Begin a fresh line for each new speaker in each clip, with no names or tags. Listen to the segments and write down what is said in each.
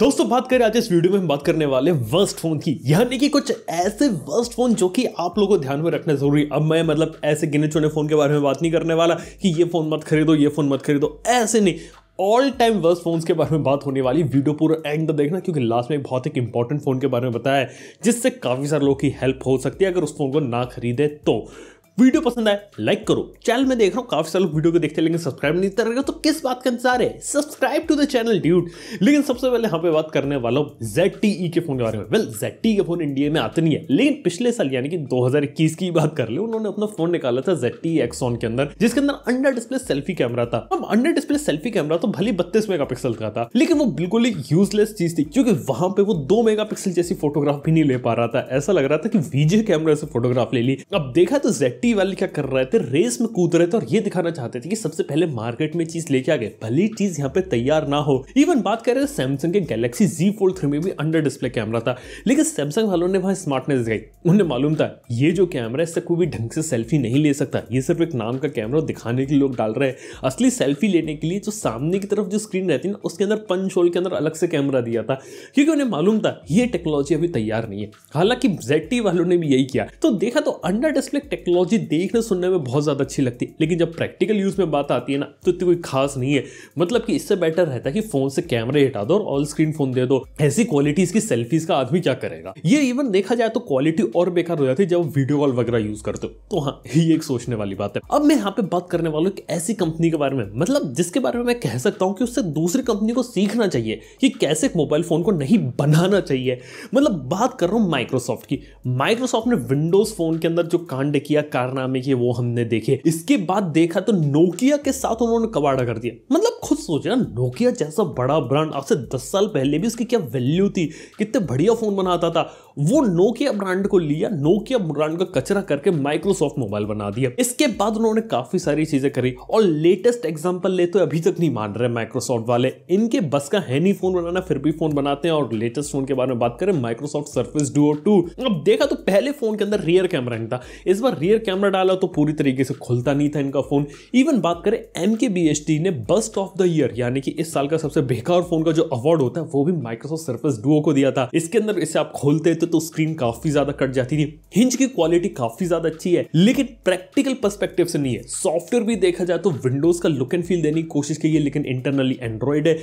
दोस्तों बात करें आज इस वीडियो में हम बात करने वाले वर्स्ट फोन की यानी कि कुछ ऐसे वर्स्ट फोन जो कि आप लोगों को ध्यान में रखना जरूरी अब मैं मतलब ऐसे गिने चुने फोन के बारे में बात नहीं करने वाला कि ये फोन मत खरीदो ये फोन मत खरीदो ऐसे नहीं ऑल टाइम वर्स्ट फोन्स के बारे में बात होने वाली वीडियो पूरा एंड तक देखना क्योंकि लास्ट में एक बहुत एक इंपॉर्टेंट फोन के बारे में बताया है जिससे काफ़ी सारे लोगों की हेल्प हो सकती है अगर उस फोन को ना खरीदे तो वीडियो पसंद आए लाइक करो चैनल में देख रहा हूँ काफी सारे वीडियो को देखते लेकिन सब्सक्राइब नहीं कर रहे तो किस बात का इंतजार है सब्सक्राइब टू द चैनल ड्यूट लेकिन सबसे पहले यहाँ पे बात करने वाला हूँ जेड e के फोन के बारे में वेल well, जेड e के फोन इंडिया में आते नहीं है लेकिन पिछले साल यानी कि दो की बात कर ले उन्होंने अपना फोन निकाला था जेड टी e के अंदर जिसके अंदर अंडर डिस्प्ले सेल्फी कैमरा था अब अंडर डिस्प्ले सेल्फी कैमरा तो भले बत्तीस मेगा का था लेकिन वो बिल्कुल ही यूजलेस चीज थी क्योंकि वहां पे वो दो मेगा जैसी फोटोग्राफ भी नहीं ले पा रहा था ऐसा लग रहा था कि वीजे कैमरा से फोटोग्राफ ले ली अब देखा तो जेड टीवी वाले क्या कर रहे थे रेस में कूद रहे थे और ये दिखाना चाहते थे कि सबसे पहले मार्केट में चीज लेके आ गए भली चीज यहाँ पे तैयार ना हो इवन बात कर रहे हैं सैमसंग के गैलेक्सी जी फोल्ड थ्री में भी अंडर डिस्प्ले कैमरा था लेकिन सैमसंग वालों ने वहां स्मार्टनेस दिखाई उन्हें मालूम था ये जो कैमरा इससे कोई भी ढंग से सेल्फी नहीं ले सकता ये सिर्फ एक नाम का कैमरा दिखाने के लिए लोग डाल रहे हैं असली सेल्फी लेने के लिए जो सामने की तरफ जो स्क्रीन रहती है ना उसके अंदर पंच होल के अंदर अलग से कैमरा दिया था क्योंकि उन्हें मालूम था ये टेक्नोलॉजी अभी तैयार नहीं है हालांकि जेड वालों ने भी यही किया तो देखा तो अंडर डिस्प्ले टेक्नोलॉजी चीज़ें देखने सुनने में बहुत ज़्यादा अच्छी लगती है लेकिन जब प्रैक्टिकल यूज़ में बात आती है ना तो इतनी कोई खास नहीं है मतलब कि इससे बेटर रहता है कि फ़ोन से कैमरे हटा दो और ऑल स्क्रीन फ़ोन दे दो ऐसी क्वालिटीज़ की सेल्फीज़ का आदमी क्या करेगा ये इवन देखा जाए तो क्वालिटी और बेकार हो जाती है जब वीडियो कॉल वगैरह यूज़ करते हो तो हाँ ये एक सोचने वाली बात है अब मैं यहाँ पे बात करने वाला हूँ एक ऐसी कंपनी के बारे में मतलब जिसके बारे में मैं कह सकता हूँ कि उससे दूसरी कंपनी को सीखना चाहिए कि कैसे एक मोबाइल फ़ोन को नहीं बनाना चाहिए मतलब बात कर रहा हूँ माइक्रोसॉफ्ट की माइक्रोसॉफ्ट ने विंडोज़ फ़ोन के अंदर जो कांड किया कारनामे किए वो हमने देखे इसके बाद देखा तो नोकिया के साथ उन्होंने कबाड़ा कर दिया मतलब खुद सोचना नोकिया जैसा बड़ा ब्रांड आज से दस साल पहले भी उसकी क्या वैल्यू थी कितने बढ़िया फ़ोन बनाता था वो नोकिया ब्रांड को लिया नोकिया ब्रांड का कचरा करके माइक्रोसॉफ्ट मोबाइल बना दिया इसके बाद उन्होंने काफ़ी सारी चीज़ें करी और लेटेस्ट एग्जाम्पल ले तो अभी तक नहीं मान रहे माइक्रोसॉफ्ट वाले इनके बस का है नहीं फ़ोन बनाना फिर भी फ़ोन बनाते हैं और लेटेस्ट फ़ोन के बारे में बात करें माइक्रोसॉफ्ट सर्फिस डू टू अब देखा तो पहले फ़ोन के अंदर रियर कैमरा नहीं था इस बार रियर कैमरा डाला तो पूरी तरीके से खुलता नहीं था इनका फ़ोन इवन बात करें M K B S T ने बस्ट ऑफ द ईयर यानी कि इस साल का सबसे बेकार फ़ोन का जो अवार्ड होता है वो भी माइक्रोसॉफ्ट सर्फेस डुओ को दिया था इसके अंदर इसे आप खोलते थे तो स्क्रीन काफ़ी ज़्यादा कट जाती थी हिंज की क्वालिटी काफ़ी ज़्यादा अच्छी है लेकिन प्रैक्टिकल परस्पेक्टिव से नहीं है सॉफ्टवेयर भी देखा जाए तो विंडोज़ का लुक एंड फील देने की कोशिश की है लेकिन इंटरनली एंड्रॉयड है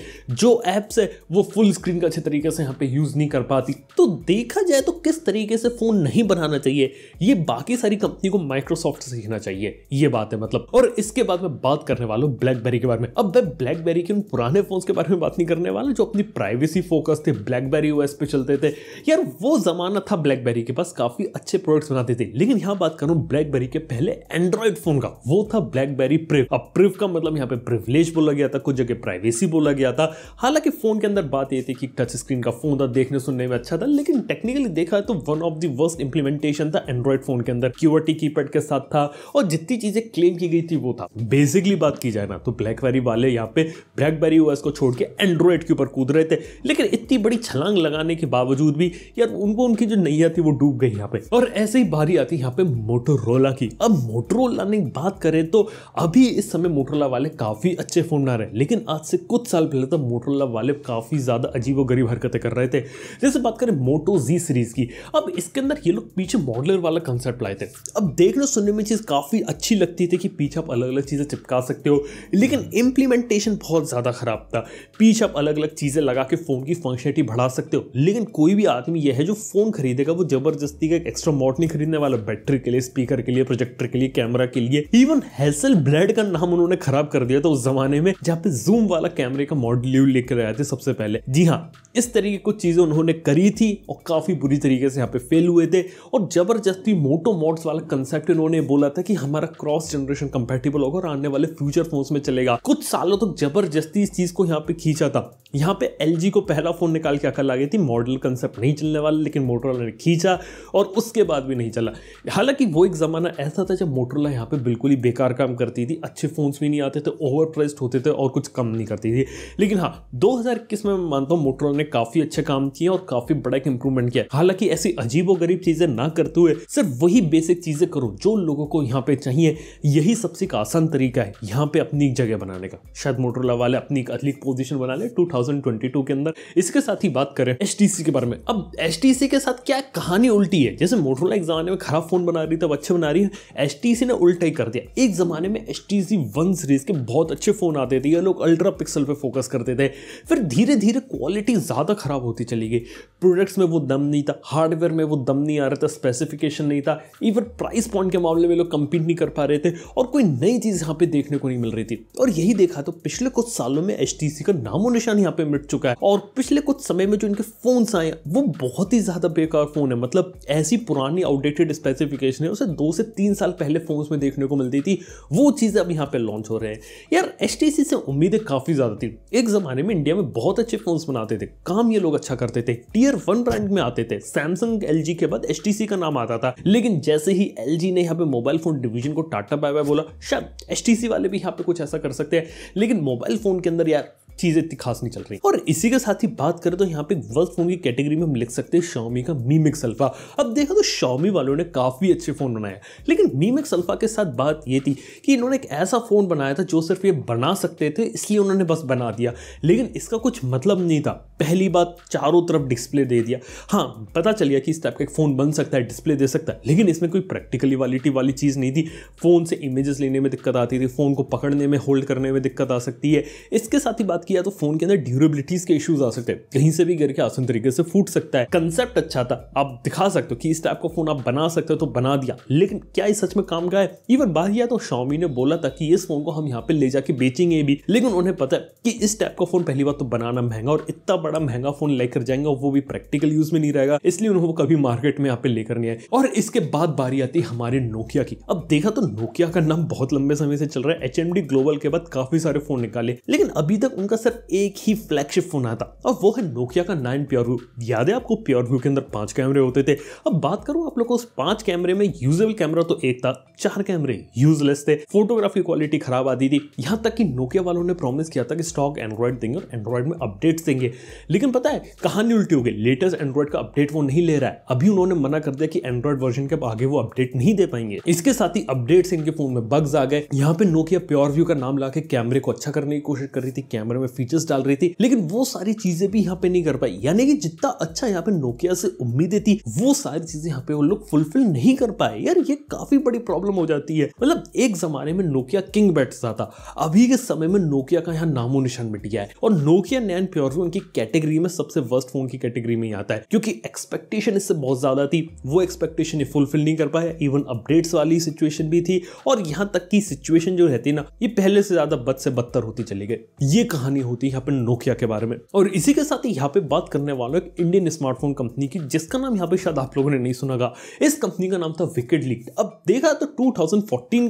जो एप्स है वो फुल स्क्रीन का अच्छे तरीके से यहाँ पे यूज़ नहीं कर पाती तो देखा जाए तो किस तरीके से फ़ोन नहीं बनाना चाहिए ये बाकी सारी कंपनी को माइक्रोसॉफ्ट सीखना चाहिए ये बात है मतलब और इसके बाद मैं बात करने वाला हूँ ब्लैकबेरी के बारे में अब मैं ब्लैकबेरी के उन पुराने फोन के बारे में बात नहीं करने वाला जो अपनी प्राइवेसी फोकस थे ब्लैकबेरी ओएस पे चलते थे यार वो जमाना था ब्लैकबेरी के पास काफी अच्छे प्रोडक्ट्स बनाते थे लेकिन यहाँ बात करूँ ब्लैकबेरी के पहले एंड्रॉइड फोन का वो था ब्लैकबेरी प्रिव अब प्रिव का मतलब यहाँ पे प्रिवलेज बोला गया था कुछ जगह प्राइवेसी बोला गया था हालांकि फोन के अंदर बात ये थी कि टच स्क्रीन का फोन था देखने सुनने में अच्छा था लेकिन टेक्निकली देखा तो one of the worst implementation था एंड्रॉइड फोन के अंदर की कीपैड कॉर्पोरेट के साथ था और जितनी चीज़ें क्लेम की गई थी वो था बेसिकली बात की जाए ना तो ब्लैकबेरी वाले यहाँ पे ब्लैकबेरी ओएस को छोड़ के एंड्रॉयड के ऊपर कूद रहे थे लेकिन इतनी बड़ी छलांग लगाने के बावजूद भी यार उनको उनकी जो नैया थी वो डूब गई यहाँ पे और ऐसे ही बारी आती यहाँ पे मोटोरोला की अब मोटोरोला ने बात करें तो अभी इस समय मोटोरोला वाले काफ़ी अच्छे फोन ना रहे लेकिन आज से कुछ साल पहले तो मोटोरोला वाले काफ़ी ज़्यादा अजीब गरीब हरकतें कर रहे थे जैसे बात करें मोटो जी सीरीज़ की अब इसके अंदर ये लोग पीछे मॉडलर वाला कंसेप्ट लाए थे अब देख देखने और सुनने में चीज़ काफ़ी अच्छी लगती थी कि पीछे आप अलग अलग चीज़ें चिपका सकते हो लेकिन इम्प्लीमेंटेशन बहुत ज़्यादा ख़राब था पीछे आप अलग अलग चीज़ें लगा के फ़ोन की फंक्शनलिटी बढ़ा सकते हो लेकिन कोई भी आदमी यह है जो फ़ोन खरीदेगा वो ज़बरदस्ती का एक एक्स्ट्रा मॉड नहीं खरीदने वाला बैटरी के लिए स्पीकर के लिए प्रोजेक्टर के लिए कैमरा के लिए इवन हेसल ब्लड का नाम उन्होंने खराब कर दिया था उस जमाने में जहाँ पे जूम वाला कैमरे का मॉडल लेकर आए थे सबसे पहले जी हाँ इस तरीके कुछ चीज़ें उन्होंने करी थी और काफ़ी बुरी तरीके से यहाँ पे फेल हुए थे और ज़बरदस्ती मोटो मोड्स वाला कंसेप्ट कॉन्सेप्ट इन्होंने बोला था कि हमारा क्रॉस जनरेशन कंपेटेबल होगा और आने वाले फ्यूचर फोन्स में चलेगा कुछ सालों तक तो जबरदस्ती इस चीज को यहाँ पे खींचा था यहाँ पे एल को पहला फोन निकाल के अकल आ गई थी मॉडल कंसेप्ट नहीं चलने वाला लेकिन मोटरला ने खींचा और उसके बाद भी नहीं चला हालांकि वो एक ज़माना ऐसा था जब मोटरला यहाँ पे बिल्कुल ही बेकार काम करती थी अच्छे फ़ोन्स भी नहीं आते थे ओवर प्राइस्ड होते थे और कुछ कम नहीं करती थी लेकिन हाँ दो में मैं मानता हूँ मोटरला ने काफ़ी अच्छे काम किए और काफ़ी बड़ा एक इंप्रूवमेंट किया हालांकि ऐसी अजीब गरीब चीज़ें ना करते हुए सिर्फ वही बेसिक चीज़ें करो जो लोगों को यहाँ पे चाहिए यही सबसे आसान तरीका है यहाँ पे अपनी एक जगह बनाने का शायद मोटरोला वाले अपनी एक अधिक पोजिशन बना ले 2022 के अंदर इसके साथ ही बात करें एच के बारे में अब एस के साथ क्या कहानी उल्टी है जैसे मोटरला एक जमाने में खराब फोन बना रही थी अच्छे बना रही है एच ने उल्टा ही कर दिया एक जमाने में एच टी सीरीज के बहुत अच्छे फोन आते थे ये लोग अल्ट्रा पिक्सल पर फोकस करते थे फिर धीरे धीरे क्वालिटी ज़्यादा खराब होती चली गई प्रोडक्ट्स में वो दम नहीं था हार्डवेयर में वो दम नहीं आ रहा था स्पेसिफिकेशन नहीं था इवन प्राइस पॉइंट डिमांड के मामले में लोग कम्पीट नहीं कर पा रहे थे और कोई नई चीज़ यहाँ पे देखने को नहीं मिल रही थी और यही देखा तो पिछले कुछ सालों में एच का नामो निशान यहाँ पे मिट चुका है और पिछले कुछ समय में जो इनके फोन आए वो बहुत ही ज़्यादा बेकार फ़ोन है मतलब ऐसी पुरानी आउटडेटेड स्पेसिफिकेशन है उसे दो से तीन साल पहले फोन में देखने को मिलती थी वो चीज़ें अब यहाँ पर लॉन्च हो रहे हैं यार एच से उम्मीदें काफ़ी ज़्यादा थी एक ज़माने में इंडिया में बहुत अच्छे फ़ोन्स बनाते थे काम ये लोग अच्छा करते थे टीयर वन ब्रांड में आते थे सैमसंग एल के बाद एच का नाम आता था लेकिन जैसे ही एल जी ने यहाँ पे मोबाइल फ़ोन डिवीजन को टाटा बाय बाय बोला शायद एच वाले भी यहाँ पे कुछ ऐसा कर सकते हैं लेकिन मोबाइल फ़ोन के अंदर यार चीज़ें इतनी खास नहीं चल रही और इसी के साथ ही बात करें तो यहाँ पे वर्ल्ड फोन की कैटेगरी में हम लिख सकते हैं शॉमी का मी मिक्स अल्फा अब देखा तो शॉमी वालों ने काफ़ी अच्छे फ़ोन बनाए लेकिन मी मिक्स अल्फा के साथ बात ये थी कि इन्होंने एक ऐसा फ़ोन बनाया था जो सिर्फ ये बना सकते थे इसलिए उन्होंने बस बना दिया लेकिन इसका कुछ मतलब नहीं था पहली बात चारों तरफ डिस्प्ले दे दिया हाँ पता चल गया कि इस टाइप का एक फ़ोन बन सकता है डिस्प्ले दे सकता है लेकिन इसमें कोई प्रैक्टिकली वालिटी वाली चीज़ नहीं थी फ़ोन से इमेजेस लेने में दिक्कत आती थी फ़ोन को पकड़ने में होल्ड करने में दिक्कत आ सकती है इसके साथ ही बात किया तो फोन के अंदर ड्यूरेबिलिटीज के इश्यूज आ सकते हैं कहीं से भी गिर के आसान तरीके से फूट सकता है कंसेप्ट अच्छा था आप दिखा सकते हो कि इस टाइप का फोन आप बना सकते हो तो बना दिया लेकिन क्या ये सच में काम का है इवन बात यह तो शॉमी ने बोला था कि इस फोन को हम यहाँ पे ले जाके बेचेंगे भी लेकिन उन्हें पता है कि इस टाइप का फोन पहली बार तो बनाना महंगा और इतना बड़ा महंगा फोन लेकर जाएंगे वो भी प्रैक्टिकल यूज में नहीं रहेगा इसलिए उन्होंने कभी मार्केट में यहाँ पे लेकर नहीं आए और इसके बाद बारी आती है हमारे नोकिया की अब देखा तो नोकिया का नाम बहुत लंबे समय से चल रहा है एच ग्लोबल के बाद काफी सारे फोन निकाले लेकिन अभी तक उनका का सिर्फ एक ही फ्लैगशिप फोन आया था और वो है नोकिया का नाइन प्योर व्यू याद है आपको प्योर व्यू के अंदर पांच कैमरे होते थे अब बात करूँ आप लोग को उस पांच कैमरे में यूजेबल कैमरा तो एक था चार कैमरे यूजलेस थे फोटोग्राफी क्वालिटी खराब आती थी यहां तक कि नोकिया वालों ने प्रॉमिस किया था कि स्टॉक एंड्रॉइड देंगे और एंड्रॉइड में अपडेट्स देंगे लेकिन पता है कहानी उल्टी हो गई लेटेस्ट एंड्रॉइड का अपडेट वो नहीं ले रहा है अभी उन्होंने मना कर दिया कि एंड्रॉइड वर्जन के आगे वो अपडेट नहीं दे पाएंगे इसके साथ ही अपडेट्स इनके फोन में बग्स आ गए यहाँ पे नोकिया प्योर व्यू का नाम ला कैमरे को अच्छा करने की कोशिश कर रही थी कैमरे में में फीचर्स डाल रही थी लेकिन वो सारी चीजें भी यहाँ पे नहीं कर पाई यानी कि जितना अच्छा यहाँ पे नोकिया से उम्मीदें थी वो सारी चीजें यहाँ पे वो लोग फुलफिल नहीं कर पाए यार ये काफी बड़ी प्रॉब्लम हो जाती है मतलब एक जमाने में नोकिया किंग बैठता था अभी के समय में नोकिया का यहाँ नामो निशान मिट गया है और नोकिया नैन प्योरफोन की कैटेगरी में सबसे वर्स्ट फोन की कैटेगरी में आता है क्योंकि एक्सपेक्टेशन इससे बहुत ज्यादा थी वो एक्सपेक्टेशन फुलफिल नहीं कर पाया इवन अपडेट्स वाली सिचुएशन भी थी और यहाँ तक की सिचुएशन जो रहती ना ये पहले से ज्यादा बद से बदतर होती चली गई ये कहानी करनी होती है यहाँ पे नोकिया के बारे में और इसी के साथ ही यहाँ पे बात करने वालों एक इंडियन स्मार्टफोन कंपनी की जिसका नाम यहाँ पे शायद आप लोगों ने नहीं सुनागा इस कंपनी का नाम था विकेट लीग अब देखा तो टू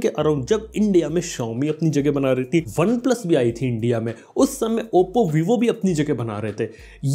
के अराउंड जब इंडिया में शॉमी अपनी जगह बना रही थी वन भी आई थी इंडिया में उस समय ओप्पो वीवो भी अपनी जगह बना रहे थे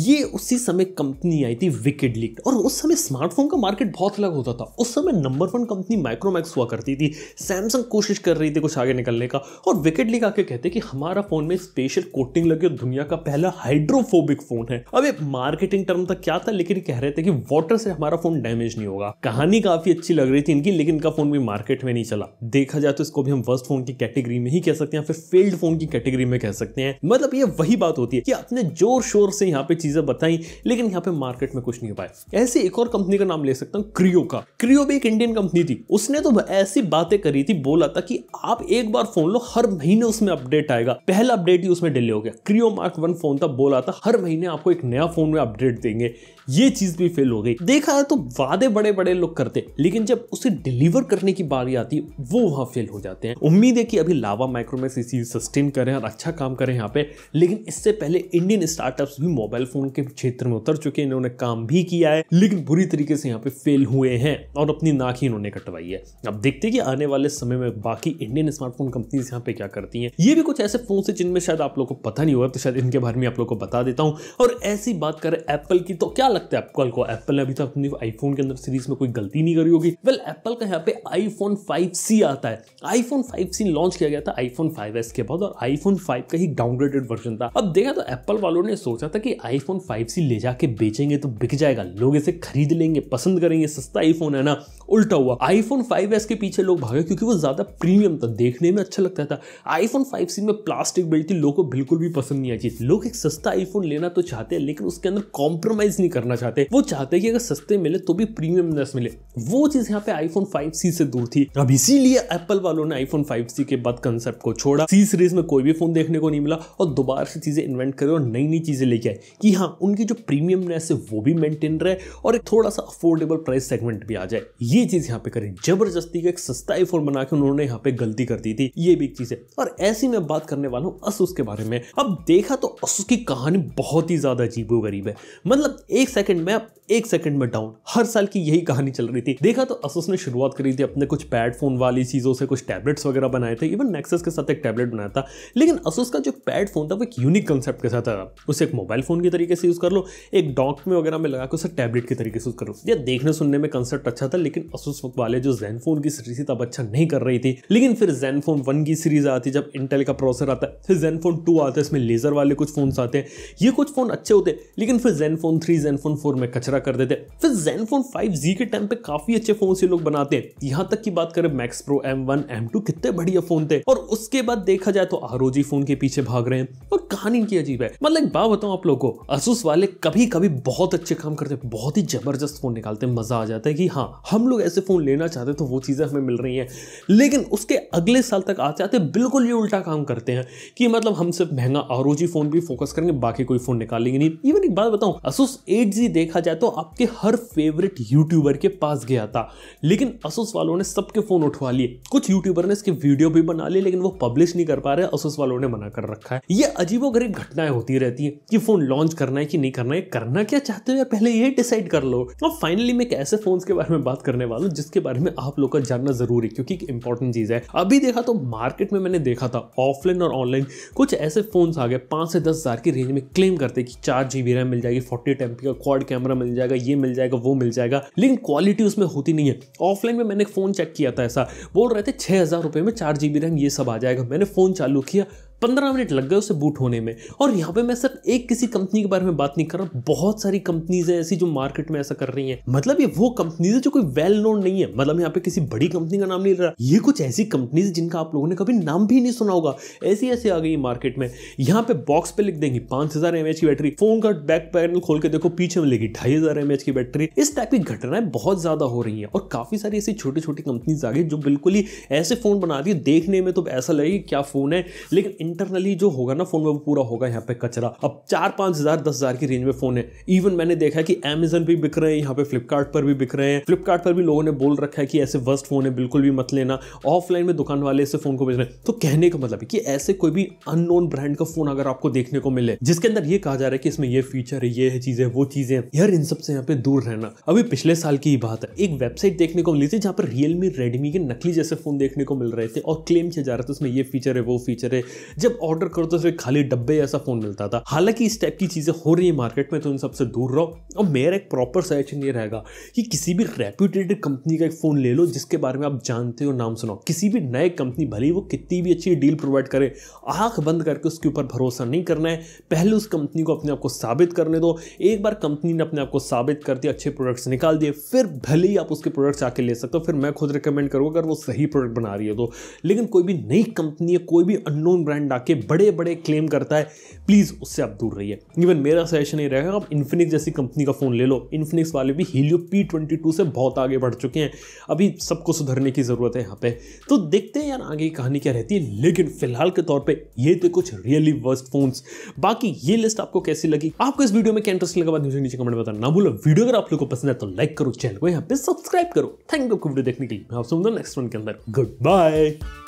ये उसी समय कंपनी आई थी विकेट लीग और उस समय स्मार्टफोन का मार्केट बहुत अलग होता था उस समय नंबर वन कंपनी माइक्रोमैक्स हुआ करती थी सैमसंग कोशिश कर रही थी कुछ आगे निकलने का और विकेट लीग आके कहते कि हमारा फोन में स्पेशल कोट कोटिंग लगी और दुनिया का पहला हाइड्रोफोबिक फोन है अब एक मार्केटिंग टर्म तक क्या था लेकिन कह रहे थे कि वाटर से हमारा फोन डैमेज नहीं होगा कहानी काफी अच्छी लग रही थी इनकी लेकिन इनका फोन भी मार्केट में नहीं चला देखा जाए तो इसको भी हम वर्स्ट फोन की कैटेगरी में ही कह सकते हैं फिर फेल्ड फोन की कैटेगरी में कह सकते हैं मतलब ये वही बात होती है कि आपने जोर शोर से यहाँ पे चीजें बताई लेकिन यहाँ पे मार्केट में कुछ नहीं हो पाया ऐसे एक और कंपनी का नाम ले सकता हूँ क्रियो का क्रियो भी एक इंडियन कंपनी थी उसने तो ऐसी बातें करी थी बोला था कि आप एक बार फोन लो हर महीने उसमें अपडेट आएगा पहला अपडेट ही उसमें डिले हो गया क्रियो मार्क वन फोन था बोला था हर महीने आपको एक नया फोन में अपडेट देंगे ये चीज भी फेल हो गई देखा है तो वादे बड़े बड़े लोग करते लेकिन जब उसे डिलीवर करने की बारी आती है वो वहां फेल हो जाते हैं उम्मीद है कि अभी लावा माइक्रोमैक्स इसी सस्टेन करें और अच्छा काम करें यहाँ पे लेकिन इससे पहले इंडियन स्टार्टअप्स भी मोबाइल फोन के क्षेत्र में उतर चुके हैं इन्होंने काम भी किया है लेकिन बुरी तरीके से यहाँ पे फेल हुए हैं और अपनी नाक ही इन्होंने कटवाई है अब देखते हैं कि आने वाले समय में बाकी इंडियन स्मार्टफोन कंपनीज यहाँ पे क्या करती हैं ये भी कुछ ऐसे फोन से जिनमें शायद आप लोग को पता पता नहीं होगा तो शायद इनके बारे में आप लोग को बता देता हूँ और ऐसी बात करें एप्पल की तो क्या लगता है एप्पल को एप्पल ने अभी तक अपनी आईफोन के अंदर सीरीज में कोई गलती नहीं करी होगी वेल एप्पल का यहाँ पे आईफोन फाइव आता है आईफोन फाइव लॉन्च किया गया था आईफोन फाइव के बाद और आईफोन फाइव का ही डाउनग्रेडेड वर्जन था अब देखा तो एप्पल वालों ने सोचा था कि आईफोन फाइव ले जाके बेचेंगे तो बिक जाएगा लोग इसे खरीद लेंगे पसंद करेंगे सस्ता आईफोन है ना उल्टा हुआ आईफोन 5s के पीछे लोग भागे क्योंकि वो ज्यादा प्रीमियम था देखने में अच्छा लगता था आईफोन सी में प्लास्टिक बिल्ड थी लोगों को बिल्कुल भी पसंद नहीं आई चीज लोग एक सस्ता आईफोन लेना तो चाहते हैं लेकिन उसके अंदर कॉम्प्रोमाइज नहीं करना चाहते वो चाहते हैं कि अगर सस्ते मिले तो भी प्रीमियम मिले वो चीज यहाँ पे आईफोन फाइव सी से दूर थी अब इसीलिए एप्पल वालों ने आईफोन फाइव सी के बाद कंसेप्ट को छोड़ा सी सीरीज में कोई भी फोन देखने को नहीं मिला और दोबारा से चीजें इन्वेंट करे और नई नई चीजें लेके आए कि हाँ उनकी जो प्रीमियमनेस है वो भी मेंटेन रहे और एक थोड़ा सा अफोर्डेबल प्राइस सेगमेंट भी आ जाए ये चीज यहाँ पे करें जबरदस्ती का एक सस्ता आईफोन बना के उन्होंने यहाँ पे गलती कर दी थी ये भी एक चीज है और ऐसी मैं बात करने वाला हूँ असूस के बारे में अब देखा तो उसकी कहानी बहुत ही ज़्यादा अजीबो गरीब है मतलब एक सेकंड में एक सेकंड में डाउन हर साल की यही कहानी चल रही थी देखा तो असुस ने शुरुआत करी थी अपने कुछ पैड फोन वाली चीज़ों से कुछ टैबलेट्स वगैरह बनाए थे इवन नेक्सस के साथ एक टैबलेट बनाया था लेकिन असुस का जो पैड फोन था वो एक यूनिक कंसेप्ट के साथ था उसे एक मोबाइल फोन के तरीके से यूज़ कर लो एक डॉक में वगैरह में लगा के उसे टैबलेट के तरीके से यूज़ कर लो या देखने सुनने में कंसेप्ट अच्छा था लेकिन असूस वाले जो जैन फोन की सीरीज थी तब अच्छा नहीं कर रही थी लेकिन फिर जैन फोन वन की सीरीज आती जब इंटेल का प्रोसेसर आता है फिर जैन फोन टू आता इसमें लेज़र वाले कुछ फोन आते हैं ये कुछ फ़ोन अच्छे होते हैं लेकिन फिर ZenFone three ZenFone four में कचरा कर देते फिर जेन फोन फाइव जी के टाइम पे काफ़ी अच्छे फ़ोन से लोग बनाते हैं यहां तक की बात करें Max Pro M one M two कितने बढ़िया फ़ोन थे और उसके बाद देखा जाए तो आरोजी फ़ोन के पीछे भाग रहे हैं और कहानी की अजीब है मतलब एक बात बताऊँ आप लोगों को असूस वाले कभी कभी बहुत अच्छे काम करते हैं बहुत ही ज़बरदस्त फ़ोन निकालते हैं मज़ा आ जाता है कि हाँ हम लोग ऐसे फ़ोन लेना चाहते तो वो चीज़ें हमें मिल रही है लेकिन उसके अगले साल तक आ जाते बिल्कुल ये उल्टा काम करते हैं कि मतलब हमसे महंगा महंगा आर फोन भी फोकस करेंगे बाकी कोई फोन निकालेंगे नहीं इवन एक बात बताऊं असूस एट देखा जाए तो आपके हर फेवरेट यूट्यूबर के पास गया था लेकिन असूस वालों ने सबके फोन उठवा लिए कुछ यूट्यूबर ने इसके वीडियो भी बना लिए लेकिन वो पब्लिश नहीं कर पा रहे असूस वालों ने मना कर रखा है ये अजीबोगरीब घटनाएं होती रहती है कि फोन लॉन्च करना है कि नहीं करना है करना क्या चाहते हो यार पहले ये डिसाइड कर लो और फाइनली मैं ऐसे फोन के बारे में बात करने वाला हूँ जिसके बारे में आप लोग का जानना जरूरी क्योंकि इंपॉर्टेंट चीज है अभी देखा तो मार्केट में मैंने देखा था ऑफलाइन और ऑनलाइन कुछ ऐसे फोन फ़ोन्स आ गए पाँच से दस हज़ार की रेंज में क्लेम करते हैं कि चार जी बी रैम मिल जाएगी फोर्टी एट का क्वाड कैमरा मिल जाएगा ये मिल जाएगा वो मिल जाएगा लेकिन क्वालिटी उसमें होती नहीं है ऑफलाइन में मैंने फ़ोन चेक किया था ऐसा बोल रहे थे छः हज़ार रुपये में चार जी बी रैम ये सब आ जाएगा मैंने फ़ोन चालू किया पंद्रह मिनट लग गए उसे बूट होने में और यहाँ पे मैं सिर्फ एक किसी कंपनी के बारे में बात नहीं कर रहा बहुत सारी कंपनीज हैं ऐसी जो मार्केट में ऐसा कर रही हैं मतलब ये वो कंपनीज है जो कोई वेल नोन नहीं है मतलब यहाँ पे किसी बड़ी कंपनी का नाम नहीं रहा ये कुछ ऐसी कंपनीज जिनका आप लोगों ने कभी नाम भी नहीं सुना होगा ऐसी ऐसी आ गई मार्केट में यहाँ पे बॉक्स पे लिख देंगी पांच हजार एमएच की बैटरी फोन का बैक पैनल खोल के देखो पीछे मिलेगी ढाई हजार एमएच की बैटरी इस टाइप की घटनाएं बहुत ज्यादा हो रही है और काफी सारी ऐसी छोटी छोटी कंपनीज आ गई जो बिल्कुल ही ऐसे फोन बना दिए है देखने में तो ऐसा लगे क्या फोन है लेकिन इंटरनली जो होगा ना फोन में वो पूरा होगा यहाँ पे कचरा अब चार पांच हजार दस हजार की रेंज में फोन है इवन मैंने देखा है कि अमेजन भी बिक रहे हैं यहाँ पे फ्लिपकार्ट पर भी बिक रहे हैं फ्लिपकार्ट पर भी लोगों ने बोल रखा है कि ऐसे वर्स्ट फोन है बिल्कुल भी मत लेना ऑफलाइन में दुकान वाले ऐसे फोन को बेच रहे हैं तो कहने का मतलब है कि ऐसे कोई भी अननोन ब्रांड का फोन अगर आपको देखने को मिले जिसके अंदर ये कहा जा रहा है कि इसमें ये फीचर है ये है चीजें वो चीजें यार इन सबसे यहाँ पे दूर रहना अभी पिछले साल की ही बात है एक वेबसाइट देखने को मिली थी जहाँ पर रियलमी रेडमी के नकली जैसे फोन देखने को मिल रहे थे और क्लेम किया जा रहा था उसमें ये फीचर है वो फीचर है जब ऑर्डर करो तो सिर्फ खाली डब्बे ऐसा फ़ोन मिलता था हालांकि इस टाइप की चीज़ें हो रही है मार्केट में तो इन सबसे दूर रहो और मेरा एक प्रॉपर सजेशन ये रहेगा कि किसी भी रेप्यूटेड कंपनी का एक फ़ोन ले लो जिसके बारे में आप जानते हो नाम सुनाओ किसी भी नए कंपनी भले वो कितनी भी अच्छी डील प्रोवाइड करे आँख बंद करके उसके ऊपर भरोसा नहीं करना है पहले उस कंपनी को अपने आप को साबित करने दो एक बार कंपनी ने अपने आप को साबित कर दिया अच्छे प्रोडक्ट्स निकाल दिए फिर भले ही आप उसके प्रोडक्ट्स आके ले सकते हो फिर मैं खुद रिकमेंड करूँगा अगर वो सही प्रोडक्ट बना रही है तो लेकिन कोई भी नई कंपनी है कोई भी अननोन ब्रांड ब्रांड आके बड़े बड़े क्लेम करता है प्लीज़ उससे आप दूर रहिए इवन मेरा सजेशन ये रहेगा आप इन्फिनिक्स जैसी कंपनी का फ़ोन ले लो इन्फिनिक्स वाले भी हीलियो पी ट्वेंटी टू से बहुत आगे बढ़ चुके हैं अभी सबको सुधरने की ज़रूरत है यहाँ पे तो देखते हैं यार आगे की कहानी क्या रहती है लेकिन फिलहाल के तौर पर ये थे कुछ रियली वर्स्ट फोन्स बाकी ये लिस्ट आपको कैसी लगी आपको इस वीडियो में क्या इंटरेस्ट लगा मुझे नीचे कमेंट बताना ना बोलो वीडियो अगर आप लोग को पसंद है तो लाइक करो चैनल को यहाँ पे सब्सक्राइब करो थैंक यू वीडियो देखने के लिए मैं आपसे नेक्स्ट वन के अंदर गुड बाय